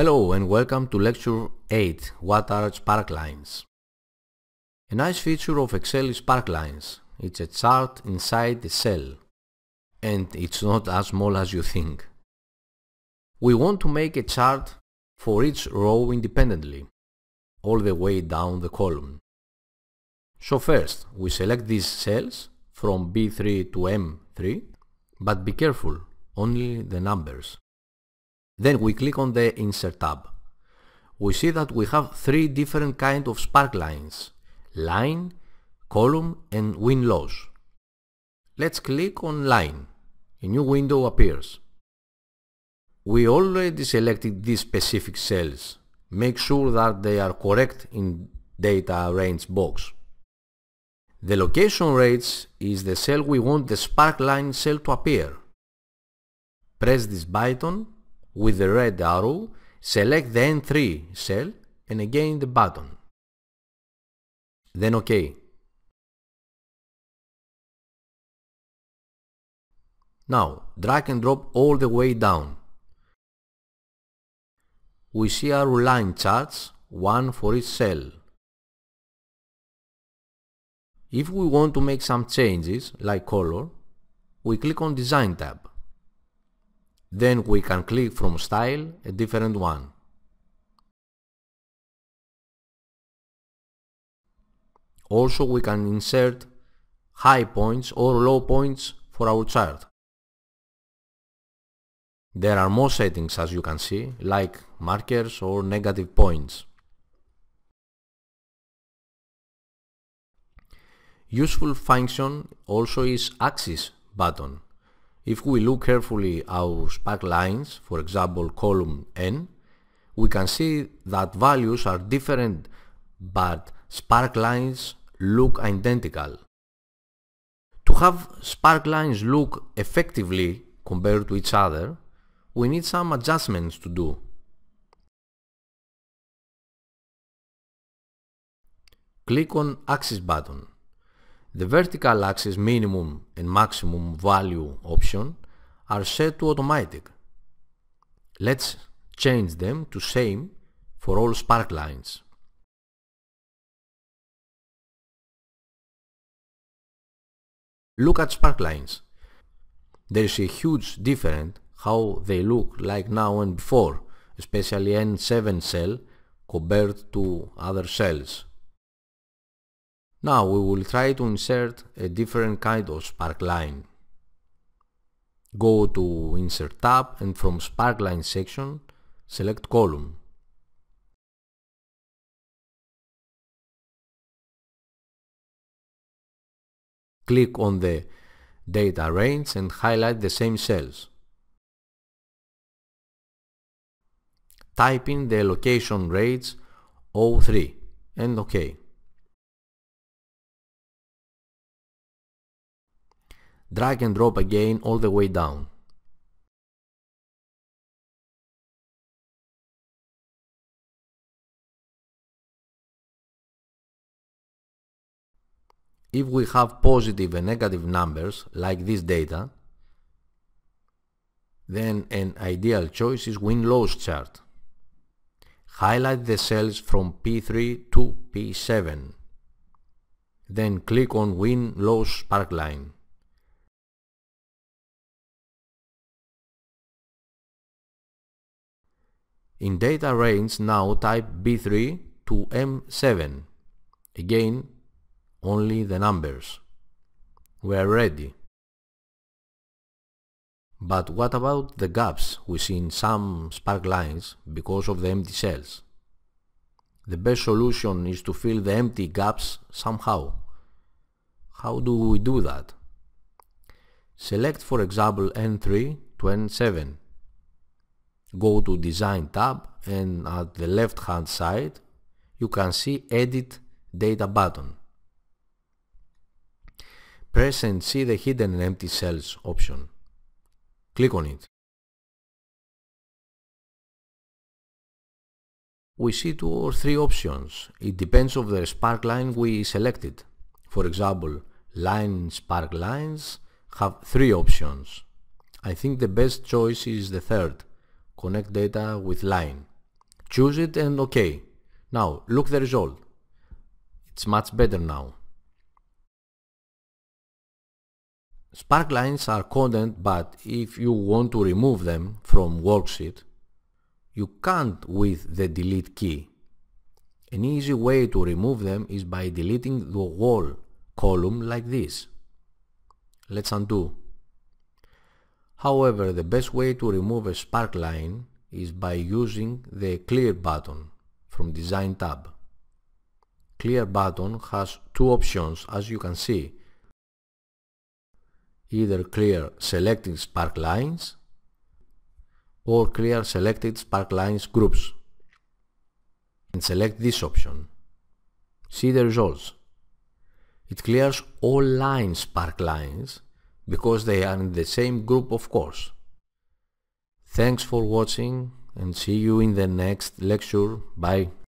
Hello and welcome to lecture 8 What are sparklines? A nice feature of Excel is sparklines. It's a chart inside the cell and it's not as small as you think. We want to make a chart for each row independently all the way down the column. So first we select these cells from B3 to M3 but be careful, only the numbers. Then we click on the Insert tab. We see that we have three different kind of spark lines. Line, column and win-loss. Let's click on line. A new window appears. We already selected these specific cells. Make sure that they are correct in data range box. The location rates is the cell we want the spark line cell to appear. Press this button with the red arrow, select the N3 cell and again the button. Then OK. Now, drag and drop all the way down. We see our line charts, one for each cell. If we want to make some changes, like color, we click on Design tab. Then we can click from style a different one. Also we can insert high points or low points for our chart. There are more settings as you can see, like markers or negative points. Useful function also is axis button. If we look carefully our spark lines, for example column n, we can see that values are different but spark lines look identical. To have spark lines look effectively compared to each other, we need some adjustments to do. Click on Axis button. The vertical axis minimum and maximum value option are set to automatic. Let's change them to same for all spark lines. Look at spark lines. There is a huge difference how they look like now and before, especially N7 cell compared to other cells. Now we will try to insert a different kind of sparkline. Go to Insert tab and from Sparkline section select column. Click on the data range and highlight the same cells. Type in the location range 03 and OK. drag and drop again all the way down. If we have positive and negative numbers, like this data, then an ideal choice is win-loss chart. Highlight the cells from P3 to P7. Then click on Win-Loss Sparkline. In data range now type B3 to M7. Again, only the numbers. We are ready. But what about the gaps we see in some spark lines because of the empty cells? The best solution is to fill the empty gaps somehow. How do we do that? Select for example N3 to N7 go to design tab and at the left hand side you can see edit data button. Press and see the hidden and empty cells option. Click on it. We see two or three options. It depends of the spark line we selected. For example, line spark lines have three options. I think the best choice is the third connect data with line. Choose it and OK. Now look the result. It's much better now. Spark lines are content but if you want to remove them from worksheet, you can't with the delete key. An easy way to remove them is by deleting the whole column like this. Let's undo. However, the best way to remove a spark line is by using the Clear button from Design tab. Clear button has two options as you can see. Either clear selected spark lines or clear selected spark lines groups and select this option. See the results. It clears all line spark lines because they are in the same group of course. Thanks for watching and see you in the next lecture. Bye.